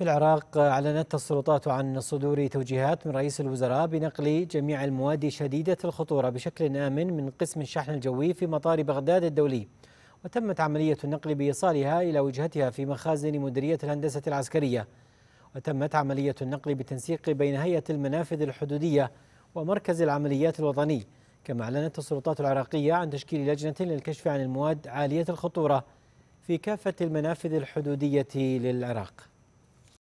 في العراق أعلنت السلطات عن صدور توجيهات من رئيس الوزراء بنقل جميع المواد شديدة الخطورة بشكل آمن من قسم الشحن الجوي في مطار بغداد الدولي وتمت عملية النقل بإيصالها إلى وجهتها في مخازن مديرية الهندسة العسكرية وتمت عملية النقل بالتنسيق بين هيئة المنافذ الحدودية ومركز العمليات الوطني كما أعلنت السلطات العراقية عن تشكيل لجنة للكشف عن المواد عالية الخطورة في كافة المنافذ الحدودية للعراق